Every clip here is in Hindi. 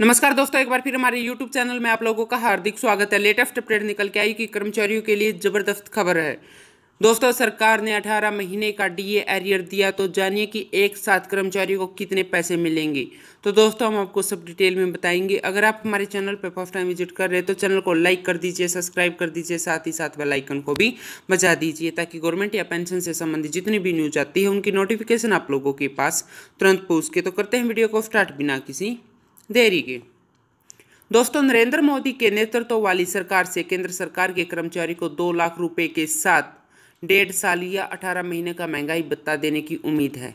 नमस्कार दोस्तों एक बार फिर हमारे YouTube चैनल में आप लोगों का हार्दिक स्वागत है लेटेस्ट अपडेट निकल के आई कि कर्मचारियों के लिए ज़बरदस्त खबर है दोस्तों सरकार ने 18 महीने का डीए एरियर दिया तो जानिए कि एक साथ कर्मचारियों को कितने पैसे मिलेंगे तो दोस्तों हम आपको सब डिटेल में बताएंगे अगर आप हमारे चैनल पर फर्स्ट टाइम विजिट कर रहे हैं तो चैनल को लाइक कर दीजिए सब्सक्राइब कर दीजिए साथ ही साथ वेलाइकन को भी बजा दीजिए ताकि गवर्नमेंट या पेंशन से संबंधित जितनी भी न्यूज आती है उनकी नोटिफिकेशन आप लोगों के पास तुरंत पहुँच के तो करते हैं वीडियो को स्टार्ट बिना किसी देरी की दोस्तों नरेंद्र मोदी के नेतृत्व वाली सरकार से केंद्र सरकार के कर्मचारी को दो लाख रुपए के साथ डेढ़ साल या अठारह महीने का महंगाई भत्ता देने की उम्मीद है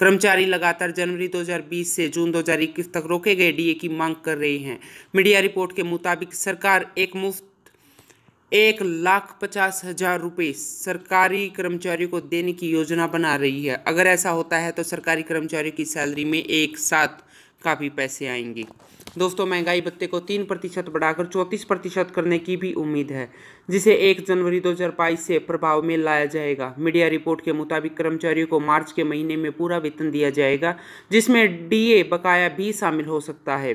कर्मचारी लगातार जनवरी 2020 से जून 2021 तक रोके गए डीए की मांग कर रहे हैं मीडिया रिपोर्ट के मुताबिक सरकार एक मुफ्त एक लाख पचास हजार रुपये सरकारी कर्मचारियों को देने की योजना बना रही है अगर ऐसा होता है तो सरकारी कर्मचारियों की सैलरी में एक साथ काफ़ी पैसे आएंगे दोस्तों महंगाई भत्ते को तीन प्रतिशत बढ़ाकर चौंतीस प्रतिशत करने की भी उम्मीद है जिसे एक जनवरी 2022 से प्रभाव में लाया जाएगा मीडिया रिपोर्ट के मुताबिक कर्मचारियों को मार्च के महीने में पूरा वेतन दिया जाएगा जिसमें डीए बकाया भी शामिल हो सकता है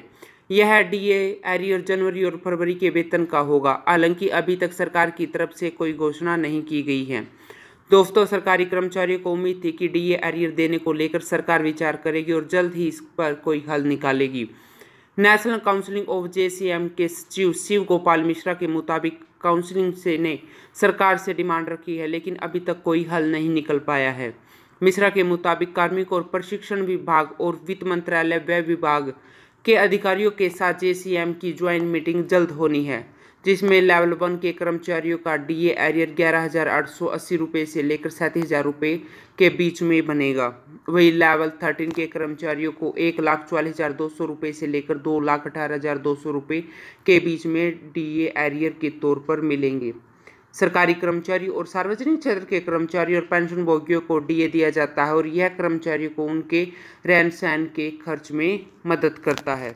यह डीए एरियर जनवरी और फरवरी के वेतन का होगा हालांकि अभी तक सरकार की तरफ से कोई घोषणा नहीं की गई है दोस्तों सरकारी कर्मचारियों को उम्मीद थी कि डीए एरियर देने को लेकर सरकार विचार करेगी और जल्द ही इस पर कोई हल निकालेगी नेशनल काउंसिलिंग ऑफ जेसीएम के सचिव शिव गोपाल मिश्रा के मुताबिक काउंसिलिंग से ने सरकार से डिमांड रखी है लेकिन अभी तक कोई हल नहीं निकल पाया है मिश्रा के मुताबिक कार्मिक और प्रशिक्षण विभाग और वित्त मंत्रालय व्यय विभाग के अधिकारियों के साथ जेसीएम की ज्वाइंट मीटिंग जल्द होनी है जिसमें लेवल वन के कर्मचारियों का डीए एरियर ग्यारह हज़ार आठ सौ अस्सी रुपये से लेकर सैंतीस हज़ार रुपये के बीच में बनेगा वही लेवल थर्टीन के कर्मचारियों को एक लाख चालीस हज़ार दो सौ रुपये से लेकर दो लाख अठारह हज़ार दो सौ रुपये के बीच में डीए एरियर के तौर पर मिलेंगे सरकारी कर्मचारी और सार्वजनिक क्षेत्र के कर्मचारी और पेंशन भोगियों को डीए दिया जाता है और यह कर्मचारियों को उनके रहन सहन के खर्च में मदद करता है